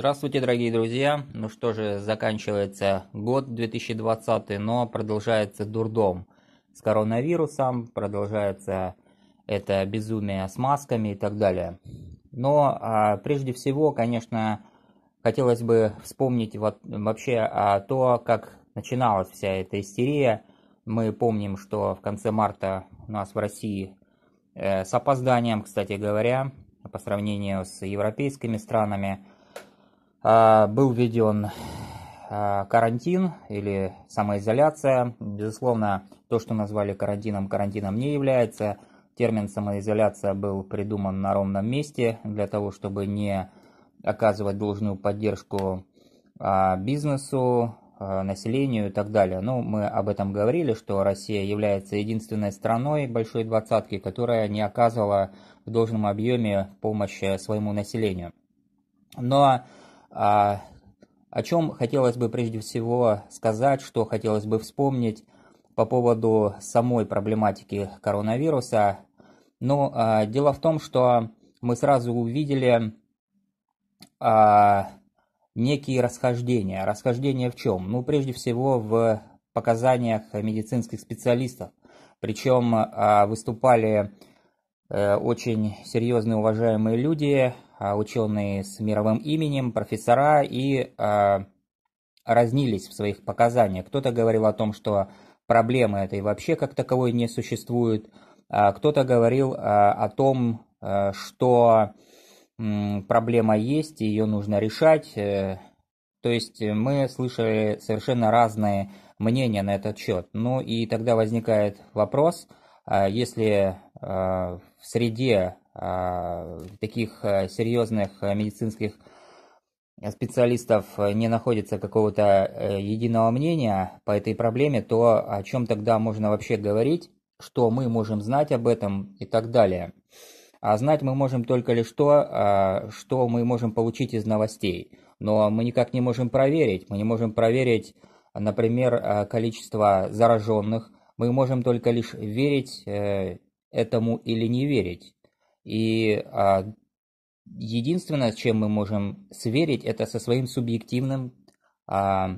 Здравствуйте, дорогие друзья! Ну что же, заканчивается год 2020, но продолжается дурдом с коронавирусом, продолжается это безумие с масками и так далее. Но а, прежде всего, конечно, хотелось бы вспомнить вот, вообще а, то, как начиналась вся эта истерия. Мы помним, что в конце марта у нас в России э, с опозданием, кстати говоря, по сравнению с европейскими странами – а, был введен а, карантин или самоизоляция. Безусловно, то, что назвали карантином, карантином не является. Термин самоизоляция был придуман на ровном месте для того, чтобы не оказывать должную поддержку а, бизнесу, населению и так далее. Но ну, мы об этом говорили, что Россия является единственной страной большой двадцатки, которая не оказывала в должном объеме помощи своему населению. Но а, о чем хотелось бы прежде всего сказать, что хотелось бы вспомнить по поводу самой проблематики коронавируса. Но ну, а, дело в том, что мы сразу увидели а, некие расхождения. Расхождения в чем? Ну, прежде всего в показаниях медицинских специалистов. Причем а, выступали э, очень серьезные уважаемые люди, а, ученые с мировым именем, профессора, и а, разнились в своих показаниях. Кто-то говорил о том, что проблемы этой вообще как таковой не существует, а кто-то говорил о том, что проблема есть, и ее нужно решать. Э, то есть мы слышали совершенно разные мнения на этот счет. Ну и тогда возникает вопрос, если в среде а, таких э, серьезных э, медицинских специалистов э, не находится какого-то единого мнения по этой проблеме, то о чем тогда можно вообще говорить, что мы можем знать об этом и так далее. А знать мы можем только лишь то, а, что мы можем получить из новостей. Но мы никак не можем проверить. Мы не можем проверить, например, количество зараженных. Мы можем только лишь верить этому или не верить. И а, единственное, чем мы можем сверить, это со своим субъективным а,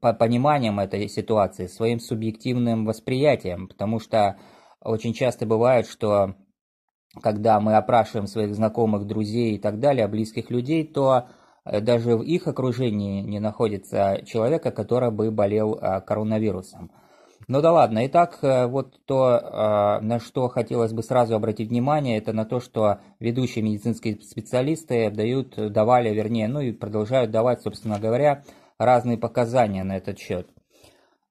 пониманием этой ситуации, своим субъективным восприятием, потому что очень часто бывает, что когда мы опрашиваем своих знакомых, друзей и так далее, близких людей, то э, даже в их окружении не находится человека, который бы болел а, коронавирусом. Ну да ладно, итак, э, вот то, э, на что хотелось бы сразу обратить внимание, это на то, что ведущие медицинские специалисты дают, э, давали, вернее, ну и продолжают давать, собственно говоря, разные показания на этот счет.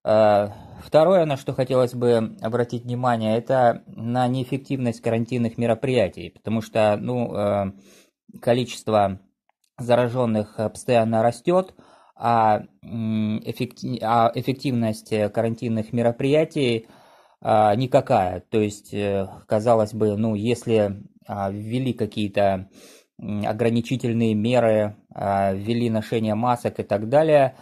Второе, на что хотелось бы обратить внимание, это на неэффективность карантинных мероприятий, потому что ну, количество зараженных постоянно растет – о, эффектив, о эффективности карантинных мероприятий а, никакая. То есть, э, казалось бы, ну, если а, ввели какие-то ограничительные меры, а, ввели ношение масок и так далее,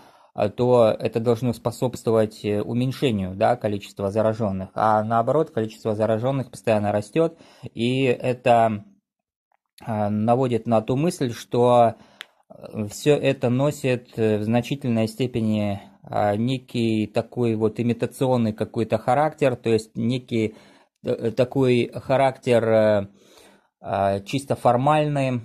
то это должно способствовать э, уменьшению да, количества зараженных. А наоборот, количество зараженных постоянно растет, и это наводит на ту мысль, что все это носит э, в значительной степени а, некий такой вот имитационный какой-то характер, то есть некий э, э, такой характер а, чисто формальный,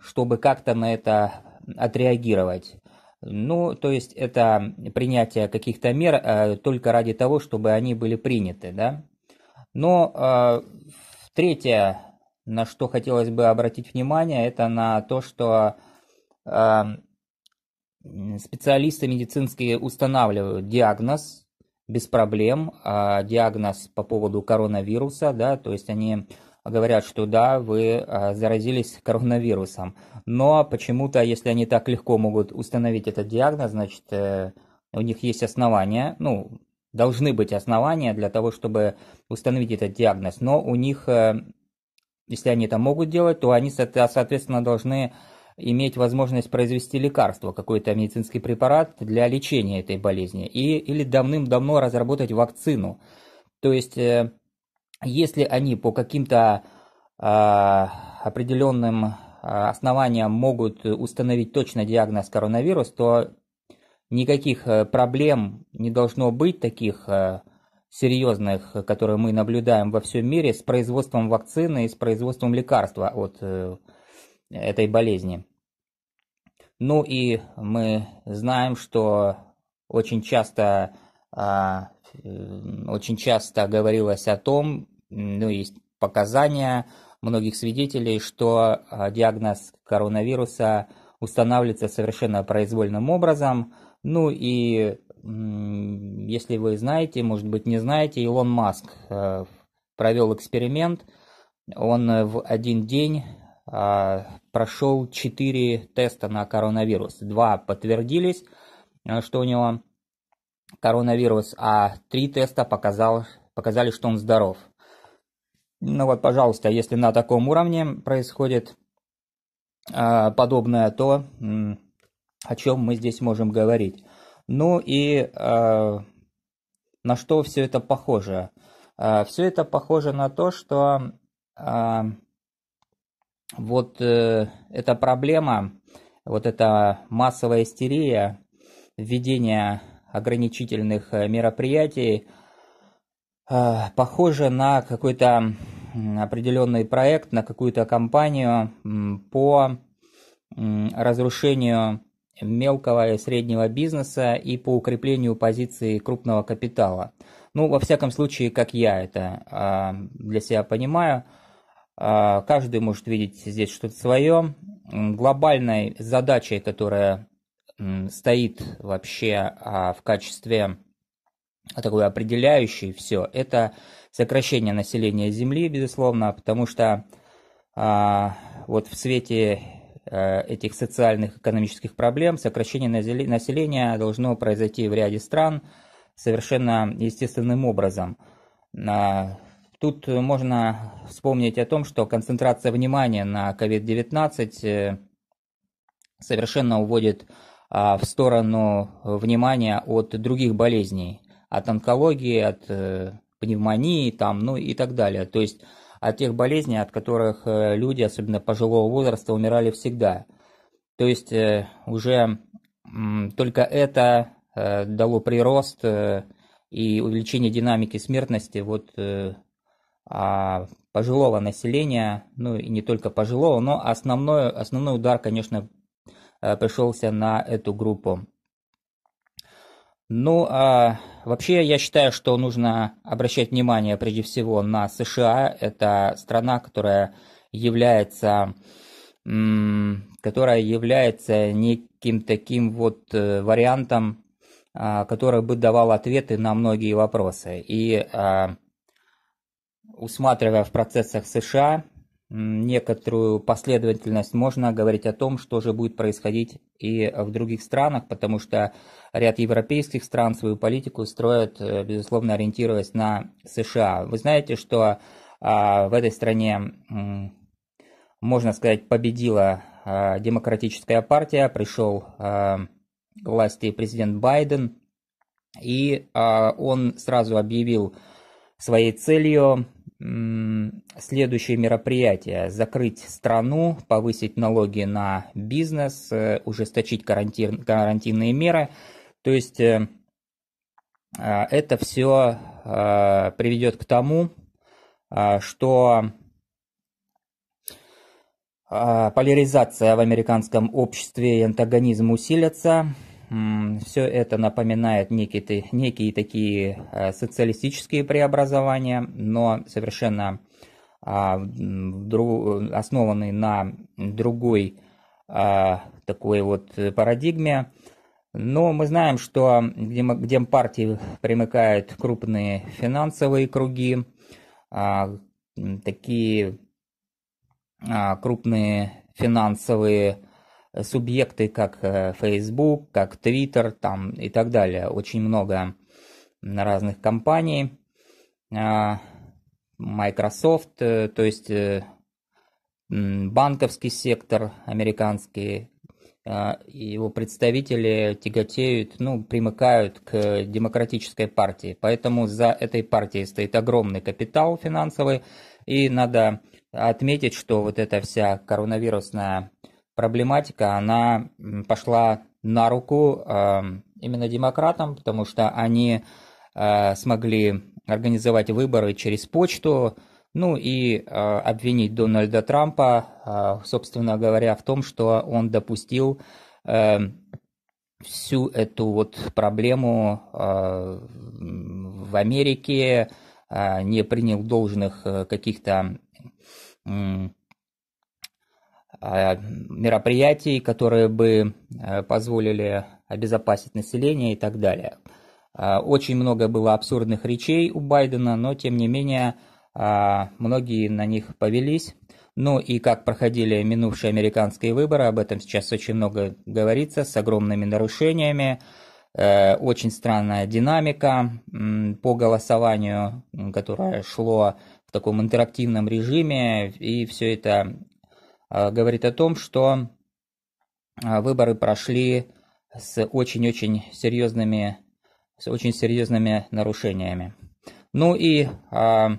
чтобы как-то на это отреагировать. Ну, то есть это принятие каких-то мер только ради того, чтобы они были приняты, да. Но третье, на что хотелось бы обратить внимание, это на то, что Эм, специалисты медицинские устанавливают диагноз без проблем, а диагноз по поводу коронавируса, да, то есть они говорят, что да, вы а, заразились коронавирусом. Но почему-то, если они так легко могут установить этот диагноз, значит, э, у них есть основания, ну, должны быть основания для того, чтобы установить этот диагноз. Но у них, э, если они это могут делать, то они, соответственно, должны иметь возможность произвести лекарство, какой-то медицинский препарат для лечения этой болезни, и, или давным-давно разработать вакцину. То есть, э, если они по каким-то а, определенным а, основаниям могут установить точно диагноз коронавирус, то никаких э, проблем не должно быть таких э, серьезных, которые мы наблюдаем во всем мире, с производством вакцины и с производством лекарства от этой болезни. Ну и мы знаем, что очень часто, а, э, очень часто говорилось о том, ну есть показания многих свидетелей, что а, диагноз коронавируса устанавливается совершенно произвольным образом. Ну и если вы знаете, может быть не знаете, Илон Маск э, провел эксперимент. Он э, в один день а, прошел 4 теста на коронавирус. Два подтвердились, э, что у него коронавирус, а три теста показал, показали, что он здоров. Ну вот, пожалуйста, если на таком уровне происходит э, подобное, то э, о чем мы здесь можем говорить? Ну и э, на что все это похоже? Э, все это похоже на то, что э, вот э, эта проблема, вот эта массовая истерия, введение ограничительных э, мероприятий, э, похоже на какой-то определенный проект, на какую-то кампанию по разрушению мелкого и среднего бизнеса и по укреплению позиции крупного капитала. Ну, во всяком случае, как я это а, для себя понимаю – а, каждый может видеть здесь что-то свое. Глобальной задачей, которая стоит вообще а, в качестве а, такой определяющей все, это сокращение населения Земли, безусловно, потому что вот в свете э, этих социальных экономических проблем сокращение населения должно произойти в ряде стран совершенно естественным образом. Тут э, можно вспомнить о том, что концентрация внимания на COVID-19 э, совершенно уводит а, в сторону э, внимания от других болезней, от онкологии, от пневмонии там, ну и так далее. То есть от тех болезней, от которых люди, особенно пожилого возраста, умирали всегда. То есть уже только это дало прирост и увеличение динамики смертности вот а, пожилого населения, ну и не только пожилого, но основной, основной удар, конечно, э, пришелся на эту группу. Ну, а вообще я считаю, что нужно обращать внимание прежде всего на США. Это страна, которая является, которая является неким таким вот э, вариантом, а, который бы давал ответы на многие вопросы. И а, усматривая в процессах США некоторую последовательность, можно говорить о том, что же будет происходить и в других странах, потому что ряд европейских стран свою политику строят, э, безусловно, ориентируясь на США. Вы знаете, что а, в этой стране, можно сказать, победила а, демократическая партия, пришел а, к власти президент Байден, и он сразу объявил своей целью следующие мероприятия. Закрыть страну, повысить налоги на бизнес, э, ужесточить карантин, карантинные меры. То есть э, а, это все а, приведет к тому, а, что поляризация в американском обществе и антагонизм усилятся, все это напоминает некие, некие такие э, социалистические преобразования, но совершенно а, основанные на другой а, такой вот парадигме. Но мы знаем, что к демпартии примыкают крупные финансовые круги, а, такие крупные финансовые субъекты, как э, Facebook, как Twitter там и так далее. Очень много разных компаний, а, Microsoft, э, то есть э, банковский сектор американский, а, его представители тяготеют, ну, примыкают к демократической партии. Поэтому за этой партией стоит огромный капитал финансовый. И надо отметить, что вот эта вся коронавирусная проблематика, она пошла на руку эм, именно демократам, потому что они э, смогли организовать выборы через почту, ну и э, обвинить Дональда Трампа, э, собственно говоря, в том, что он допустил эм, всю эту вот проблему в Америке, не принял должных каких-то а, мероприятий, которые бы э, позволили обезопасить население и так далее. А, очень много было абсурдных речей у Байдена, но тем не менее а, многие на них повелись. Ну и как проходили минувшие американские выборы, об этом сейчас очень много говорится, с огромными нарушениями, э, очень странная динамика по голосованию, которое шло в таком интерактивном режиме, и все это Э, говорит о том, что э, выборы прошли с очень-очень серьезными, с очень серьезными нарушениями. Ну и а,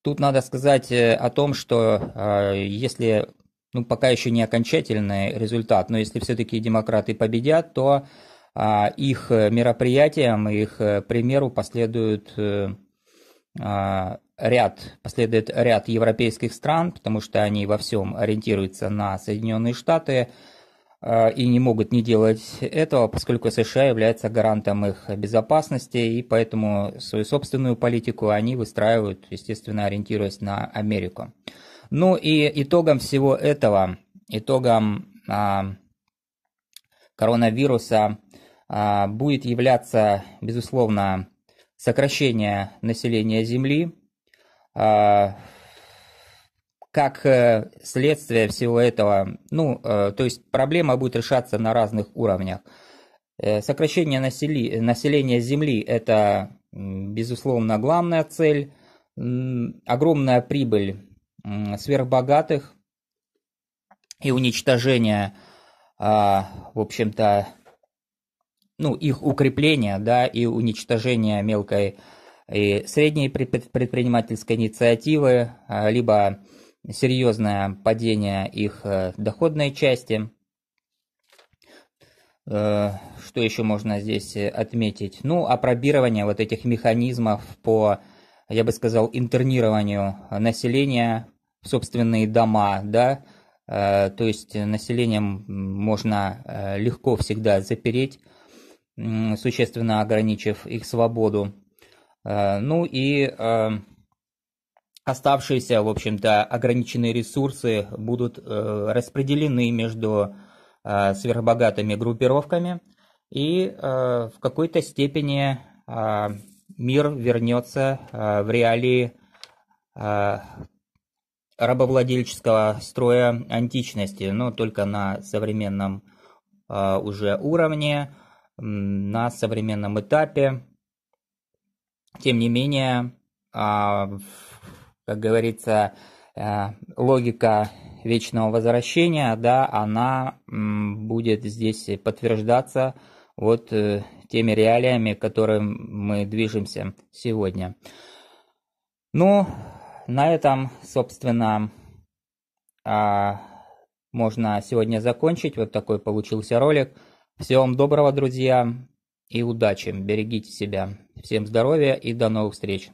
тут надо сказать о том, что а, если ну, пока еще не окончательный результат, но если все-таки демократы победят, то а, их мероприятиям, их примеру последуют Э, ряд, последует ряд европейских стран, потому что они во всем ориентируются на Соединенные Штаты э, и не могут не делать этого, поскольку США является гарантом их безопасности, и поэтому свою собственную политику они выстраивают, естественно, ориентируясь на Америку. Ну и итогом всего этого, итогом а, коронавируса а, будет являться, безусловно, сокращение населения Земли, а, как э, следствие всего этого, ну, э, то есть проблема будет решаться на разных уровнях. Э, сокращение насели, населения Земли – это, безусловно, главная цель. Огромная прибыль сверхбогатых и уничтожение, а, в общем-то, ну, их укрепление, да, и уничтожение мелкой и средней предпринимательской инициативы, а, либо серьезное падение их э, доходной части. Э, что еще можно здесь э, отметить? Ну, опробирование вот этих механизмов по, я бы сказал, интернированию населения в собственные дома, да, то есть населением можно легко всегда запереть существенно ограничив их свободу. Э, ну и э, оставшиеся, в общем-то, ограниченные ресурсы будут э, распределены между сверхбогатыми группировками, и в какой-то степени мир вернется в реалии рабовладельческого строя античности, но только на современном уже уровне, на современном этапе. Тем не менее, а, как говорится, э, логика вечного возвращения, да, она будет здесь подтверждаться вот э, теми реалиями, к которым мы движемся сегодня. Ну, на этом, собственно, а, можно сегодня закончить. Вот такой получился ролик. Всем доброго, друзья, и удачи, берегите себя. Всем здоровья и до новых встреч.